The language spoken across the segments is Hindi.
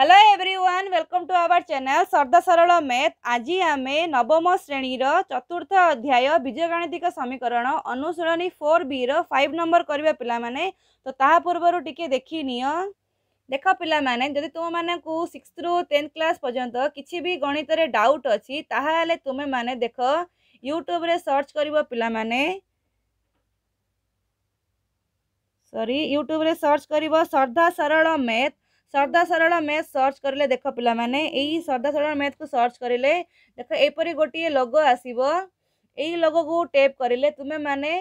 hello everyone welcome to our channel सर्दा सरल मैथ आज आम नवम श्रेणीर चतुर्थ अध्याय बीजगाणितिक समीकरण अनुशीलनी फोर बी फाइव नंबर करवा पिलाने तो ता पूर्व टी देखी देख पाने जदि तुम मान सिक्स रु टेन्थ क्लास पर्यत कि भी गणित डाउट अच्छी ताहले तुम्हें मैंने देख यूट्यूब्रे सर्च कर पाने सरी यूट्यूब सर्च कर सर्दा सरल मैथ सरदा सरल मैथ सर्च करले देख पाने सरदा सरल मैथ को सर्च करले देख यपरी गोटे लग आस लग को टेप करले तुम्हें मैंने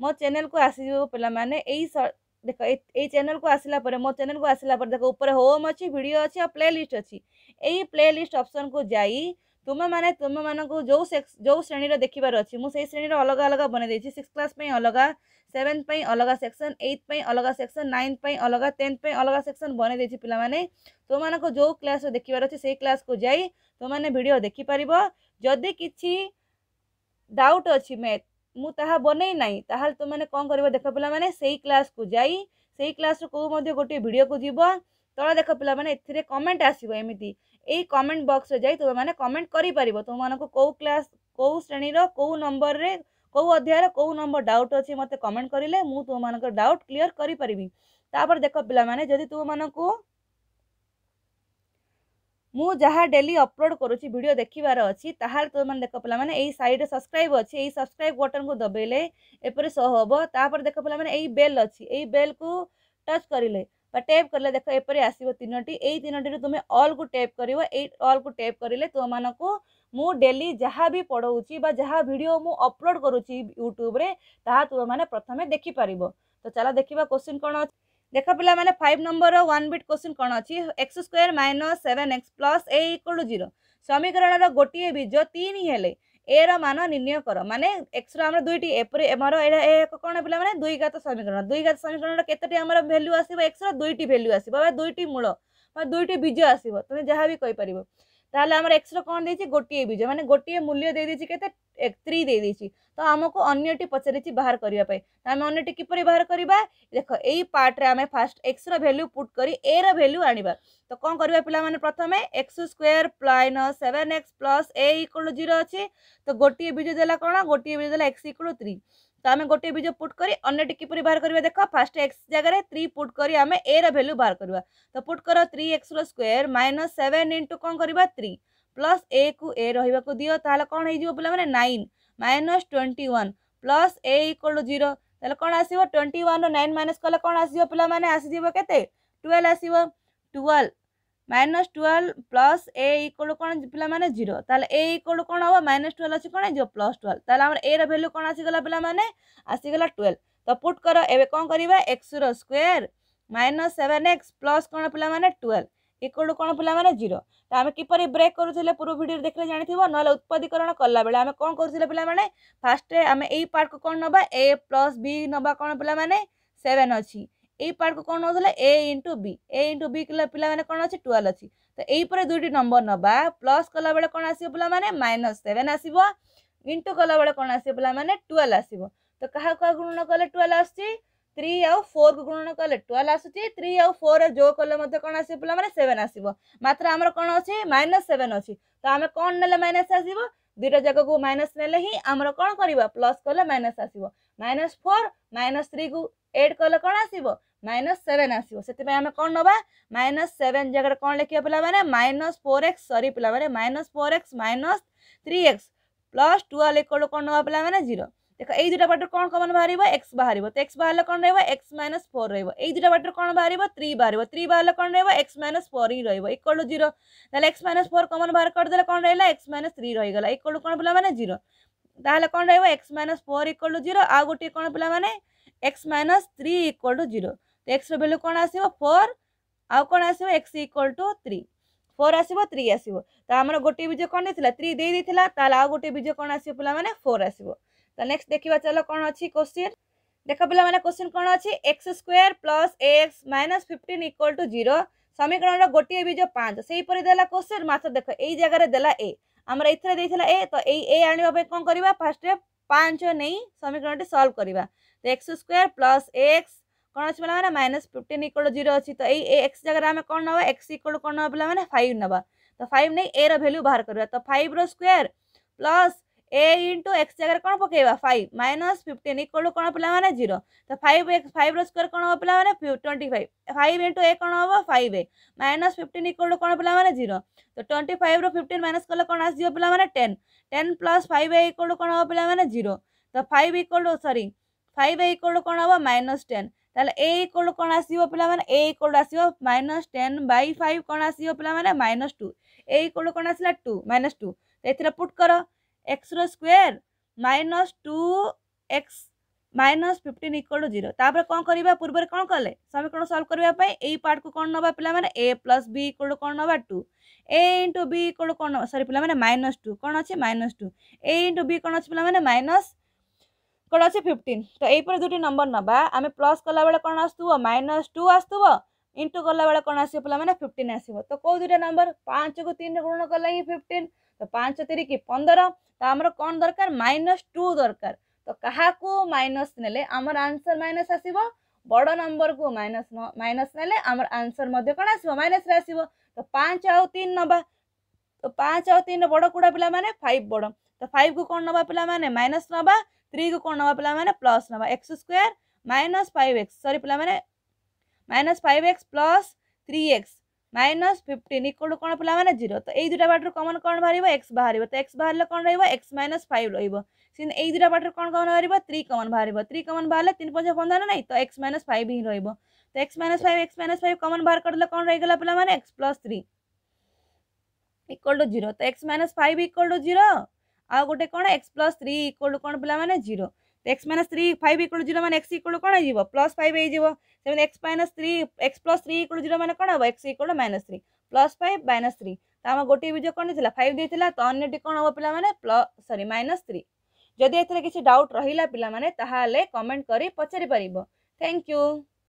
मो चेल को आस पाने देख य चेल को आसला मो चेल को आसला देख उपर होम अच्छी भिड अच्छी प्ले लिस्ट अच्छी प्ले लिस्ट अप्सन को जी तुम मैंने तुम्हें तुम्हें जो जो श्रेणी देखार अच्छी मुझे श्रेणी अलग अलग बनई सिक्स क्लास अलग सेवेन्थ अलग सेक्शन एइथ पर अलग सेक्शन पर अलग टेन्थ अलग सेक्शन बनई पे तुम्हें जो क्लास देखार अच्छे से क्लास को जा तुमने भिड देखिपार जदि किसी डाउट अच्छी मैथ मुझे बनई ना तुमने कौन कर देख पे से क्लास को से क्लास कौ गोटे भिड को जीव ତଳେ ଦେଖ ପିଲାମାନେ ଏଥିରେ କମେଣ୍ଟ ଆସିବ ଏମିତି ଏଇ କମେଣ୍ଟ ବକ୍ସରେ ଯାଇ ତୁମେମାନେ କମେଣ୍ଟ କରିପାରିବ ତୁମମାନଙ୍କୁ କେଉଁ କ୍ଲାସ୍ କେଉଁ ଶ୍ରେଣୀର କେଉଁ ନମ୍ବରରେ କେଉଁ ଅଧ୍ୟାୟର କେଉଁ ନମ୍ବର ଡାଉଟ୍ ଅଛି ମୋତେ କମେଣ୍ଟ କରିଲେ ମୁଁ ତୁମମାନଙ୍କର ଡାଉଟ୍ କ୍ଲିଅର୍ କରିପାରିବି ତାପରେ ଦେଖ ପିଲାମାନେ ଯଦି ତୁମମାନଙ୍କୁ ମୁଁ ଯାହା ଡେଲି ଅପଲୋଡ଼ କରୁଛି ଭିଡ଼ିଓ ଦେଖିବାର ଅଛି ତାହେଲେ ତୁମେମାନେ ଦେଖ ପିଲାମାନେ ଏଇ ସାଇଡ଼୍ରେ ସବସ୍କ୍ରାଇବ୍ ଅଛି ଏଇ ସବସ୍କ୍ରାଇବ୍ ବଟନ୍କୁ ଦବେଇଲେ ଏପରି ଶୋ ହେବ ତାପରେ ଦେଖ ପିଲାମାନେ ଏଇ ବେଲ୍ ଅଛି ଏଇ ବେଲ୍କୁ ଟଚ୍ କରିଲେ બ ટેપ કર લે દેખો એ પર આસીબો તીનોટી એ તીનોટી તુમે ઓલ કુ ટેપ કરીબો એ ઓલ કુ ટેપ કરી લે તો મને કો મુ ડેલી જહા ભી પઢઉચી બા જહા વિડિયો મુ અપલોડ કરુચી YouTube રે તા તુમને પ્રથમ મે દેખી પરিব તો ચાલા દેખીવા ક્વેશ્ચન કોણ છે દેખો પેલા મને 5 નંબર ઓ 1 બીટ ક્વેશ્ચન કોણ છે x² - 7x + a = 0 સમીકરણનો ગોટીએ બી જો 3 હેલે এর মান নির্ণয় কর মানে এক্সর আমরা দুইটি এপরি আমার এটা কোণ পিলা মানে দুই ঘাত সমীকরণ দুই ঘাত সমীকরণর কেতোটি আমার ভ্যালু আসবে এক্সর দুইটি ভ্যালু আসবে বা দুইটি মূল বা দুইটি বীজ আসব তুমি যা বি কইপারিব ତାହେଲେ ଆମର ଏକ୍ସର କ'ଣ ଦେଇଛି ଗୋଟିଏ ବୀଜ ମାନେ ଗୋଟିଏ ମୂଲ୍ୟ ଦେଇଦେଇଛି କେତେ ଥ୍ରୀ ଦେଇଦେଇଛି ତ ଆମକୁ ଅନ୍ୟଟି ପଚାରିଛି ବାହାର କରିବା ପାଇଁ ଆମେ ଅନ୍ୟଟି କିପରି ବାହାର କରିବା ଦେଖ ଏଇ ପାର୍ଟରେ ଆମେ ଫାର୍ଷ୍ଟ ଏକ୍ସର ଭ୍ୟାଲ୍ୟୁ ପୁଟ୍ କରି ଏର ଭ୍ୟାଲ୍ୟୁ ଆଣିବା ତ କ'ଣ କରିବା ପିଲାମାନେ ପ୍ରଥମେ x square minus seven x plus a equal to zero ଅଛି ତ ଗୋଟିଏ ବୀଜ ଦେଲା କ'ଣ ଗୋଟିଏ ବୀଜ ଦେଲା ଏକ୍ସ ଇକ୍ୱାଲ୍ ଟୁ ଥ୍ରୀ तो आम गोटे बीज पुट कर बाहर करवा देख फास्ट एक्स जगह थ्री पुट कर आम रैल्यू बाहर करवा तो पुट कर थ्री एक्स रोयर माइनस सेवेन इंटू कौन करवा थ्री प्लस ए कु ए रहा दियो तो कौन हो पाला nine minus twenty one plus a equal to zero कौन आस ट्वेंटी वन नाइन माइनस कले कौन आस पे आसवे ट्वेल्व आसवेल्व minus twelve plus a equal কোণ পিলামানে জিরো তাহলে এ ইকোয়াল কোণ হব মাইনস টুয়েলভ অছি কোণ জিরো প্লস টুয়েলভ তাহলে আমার এর ভ্যালু কোণ আসিগলা পিলামানে আসিগলা টুয়েলভ তো পুট কর এবে কোণ করিবা এক্সর square minus seven x plus কোণ পিলামানে টুয়েলভ ইকোয়াল কোণ পিলামানে জিরো তো আমি কিপরি ব্রেক করুলে পূর্ব ভিডিও দেখলে জাঁথিব নহলে উৎপাদীকরণ কলাবেলে আমি কোণ করুলে পিলামানে ফার্স্টে আমি এই পার্টক কোণ নবা এ প্লস বি নবা কোণ পিলামানে সেভেন অছি এই পার্টক কোণ নেওয়া ଏ ଇଣ୍ଟୁ ବି ଏ ଇଣ୍ଟୁ ବି ପିଲାମାନେ କ'ଣ ଅଛି ଟୁଏଲ୍ଭ ଅଛି ତ ଏଇପରି ଦୁଇଟି ନମ୍ବର ନେବା ପ୍ଲସ୍ କଲାବେଳେ କ'ଣ ଆସିବ ପିଲାମାନେ ମାଇନସ୍ ସେଭେନ୍ ଆସିବ ଇଣ୍ଟୁ କଲାବେଳେ କ'ଣ ଆସିବ ପିଲାମାନେ ଟୁଏଲ୍ଭ ଆସିବ ତ କାହାକୁ କାହା ଗୁଣନ କଲେ ଟୁଏଲ୍ଭ ଆସୁଛି ଥ୍ରୀ ଆଉ ଫୋର୍କୁ ଗୁଣନ କଲେ ଟୁଏଲ୍ଭ ଆସୁଛି ଥ୍ରୀ ଆଉ ଫୋର୍ ଯୋଗ କଲେ ମଧ୍ୟ କ'ଣ ଆସିବ ପିଲାମାନେ ସେଭେନ୍ ଆସିବ ମାତ୍ର ଆମର କ'ଣ ଅଛି ମାଇନସ୍ ସେଭେନ୍ ଅଛି ତ ଆମେ କ'ଣ ନେଲେ ମାଇନସ୍ ଆସିବ দুইটা জায়গাকে মাইনাস নেলে হি আমার কোণ করা প্লস কলে মাইনাস আসব মাইনাস ফোর মাইনাস থ্রি কু এড কলে কোণ আসব মাইনস ସେଭେନ୍ ଆସିବ ସେଥିପାଇଁ ଆମେ କ'ଣ ନେବା ମାଇନସ୍ ସେଭେନ୍ ଜାଗାରେ କ'ଣ ଲେଖିବା ପିଲାମାନେ ମାଇନସ୍ ଫୋର୍ ଏକ୍ସ ସରି ପିଲାମାନେ minus four x minus three x plus twelve equal କ'ଣ ନେବା ପିଲାମାନେ ଜିରୋ ଦେଖ ଏଇ ଦୁଇଟା ବାଟରୁ କ'ଣ କ'ଣ ବାହାରିବ ଏକ୍ସ ବାହାରିବ ତ ଏକ୍ସ ବାହାରିଲେ କ'ଣ ରହିବ ଏକ୍ସ ମାଇନସ୍ ଫୋର୍ ରହିବ ଏଇ ଦୁଇଟା ବାଟରୁ କ'ଣ ବାହାରିବ ଥ୍ରୀ ବାହାରିବ ଥ୍ରୀ ବାହାରିଲେ କ'ଣ ରହିବ ଏକ୍ସ ମାଇନସ୍ ଫୋର୍ ହିଁ ରହିବ ଇକ୍ୱାଲ୍ ଟୁ ଜିରୋ ତାହେଲେ ଏକ୍ସ ମାଇନସ୍ ଫୋର୍ କମନ ବାହାର କରିଦେଲେ କ'ଣ ରହିଲା ଏକ୍ସ ମାଇନସ୍ ଥ୍ରୀ ରହିଗଲା ଇକ୍ୱାଲ୍ ଟୁ କ'ଣ ପିଲାମାନେ ଜିରୋ ତାହେଲେ କ'ଣ ରହିବ x minus four equal to zero ଆଉ ଗୋଟିଏ କ'ଣ ପିଲାମାନେ x minus three equal to zero ତ ଏକ୍ସର ଭ୍ୟାଲ୍ୟୁ କ'ଣ ଆସିବ ଫୋର୍ ଆଉ କ'ଣ ଆସିବ x equal to three four ଆସିବ ଥ୍ରୀ ଆସିବ ତ ଆମର ଗୋଟିଏ ବୀଜ କ'ଣ ଦେଇଥିଲା ଥ୍ରୀ ଦେଇ ଦେଇଥିଲା ତାହେଲେ ଆଉ ଗୋଟିଏ ବୀଜ କ'ଣ ଆସିବ ପିଲାମାନେ ଫୋର୍ ଆସିବ ତ ନେକ୍ସଟ ଦେଖିବା ଚାଲ କ'ଣ ଅଛି କୋଶ୍ଚିନ୍ ଦେଖ ପିଲାମାନେ କୋଶ୍ଚିନ୍ କ'ଣ ଅଛି x square plus x minus fifteen equal to zero ସମୀକରଣର ଗୋଟିଏ ବୀଜ ପାଞ୍ଚ ସେହିପରି ଦେଲା କୋଶ୍ଚିନ୍ ମାତ୍ର ଦେଖ ଏଇ ଜାଗାରେ ଦେଲା ଏ ଆମର ଏଥିରେ ଦେଇଥିଲା ଏ ତ ଏଇ ଏ ଆଣିବା ପାଇଁ କ'ଣ କରିବା ଫାର୍ଷ୍ଟରେ ପାଞ୍ଚ ନେଇ ସମୀକରଣଟି ସଲ୍ଭ କରିବା ତ ଏକ୍ସ ସ୍କୋୟାର ପ୍ଲସ୍ ଏକ୍ସ କ'ଣ ଅଛି ପିଲାମାନେ minus fifteen equal to zero ଅଛି ତ ଏଇ ଏକ୍ସ ଜାଗାରେ ଆମେ କ'ଣ ନେବା ଏକ୍ସ ଇକ୍ୱାଲ୍ କ'ଣ ନେବା ପିଲାମାନେ ଫାଇଭ୍ ନେବା ତ ଫାଇଭ୍ ନେଇ ଏର ଭ୍ୟାଲ୍ୟୁ ବାହାର କରିବା ତ ଫାଇଭ୍ର square plus a into x ଜାଗାରେ କ'ଣ ପକାଇବା five minus fifteen equal to କ'ଣ ପିଲାମାନେ ଜିରୋ ତ ଫାଇଭ୍ ଏକ୍ସ ଫାଇଭ୍ର ସ୍କୋୟାର୍ କ'ଣ ହେବ ପିଲାମାନେ twenty five five into a କ'ଣ ହେବ five a minus fifteen equal to କ'ଣ ପିଲାମାନେ ଜିରୋ ତ ଟ୍ୱେଣ୍ଟି ଫାଇଭ୍ର ଫିଫ୍ଟିନ୍ ମାଇନସ୍ କଲେ କ'ଣ ଆସିଯିବ ପିଲାମାନେ ten ten plus five a equal to କ'ଣ ହେବ ପିଲାମାନେ ଜିରୋ ତ five equal to sorry five a equal to କ'ଣ ହେବ ମାଇନସ୍ ଟେନ୍ তাহলে এ ইকোল କ'ଣ ଆସିବ ପିଲାମାନେ ଏ ଇକୋଲ ଆସିବ ମାଇନସ୍ ଟେନ୍ ବାଇ ଫାଇଭ୍ କ'ଣ ଆସିବ ପିଲାମାନେ ମାଇନସ୍ ଟୁ ଏ ଇକୋଲ କ'ଣ ଆସିଲା ଟୁ ମାଇନସ୍ ଟୁ ଏଥିରେ ପୁଟ୍ କର ଏକ୍ସର square minus two x minus fifteen equal to zero ତାପରେ କ'ଣ କରିବା ପୂର୍ବରୁ କ'ଣ କଲେ ସମୀକରଣ ସଲ୍ଭ କରିବା ପାଇଁ ଏଇ ପାର୍ଟକୁ କ'ଣ ନେବା ପିଲାମାନେ a plus b equal to କ'ଣ ନେବା two a into b equal to କ'ଣ ନେବା ସରି ପିଲାମାନେ ମାଇନସ୍ ଟୁ କ'ଣ ଅଛି minus two a into b କ'ଣ ଅଛି ପିଲାମାନେ ମାଇନସ୍ कौन अच्छे फिफ्टन तो यहीपर दुटे नंबर ना आम प्लस कला बेल कौन आसत माइनस टू आसतब इंटू कला बेल कौन आस पाने फिफ्टन आसो तो कौ दुटा नंबर पाँच को तीन गुण कले ही फिफ्टन तो पाँच तीर कि पंद्रह तो आमर कौन दरकार माइनस टू दरकार तो क्या माइनस ने आम आंसर माइनस आस बड़ नंबर को माइनस माइनस ना आम आंसर कौन आस माइनस आस तो पाँच आन ना तो पाँच आन बड़ कूड़ा पे फाइव बड़ तो फाइव को कौन ना पे माइनस ना थ्री को कौन ना पे प्लस ना x square minus five x sorry पे minus five x plus three x minus fifteen equal to कौन पे जीरो तो यही दुटा बाटर कमन कौन बाहर एक्स बाहर तो एक्स बाहर कौन रक्स माइनस फाइव रही रिन यही दुटा बाटर कौन कमन तो तो बाहर थ्री कमन बाहर थ्री कमन बाहर तीन पंच पंद्रह ना तो एक्स माइनस फाइव ही रो तो x minus five x minus five common बाहर करदे कौन रहीगला पे x plus three equal to zero तो x minus five equal to zero आउ गोटे कौन एक्स प्लस थ्री इक्वल कौन पे zero x minus three five equal zero मैंने एक्स इक्वल कौन हो प्लस फाइव हो x minus three x plus three equal zero मैंने कौन हम x equal minus three plus five minus three तो आम गोटे जो कौन दे फाइव देता तो अन्यटी कौन हम पे प्लस सरी माइनस थ्री जदि ए किसी डाउट रहा पे कमेंट कर पचारिपर थैंक यू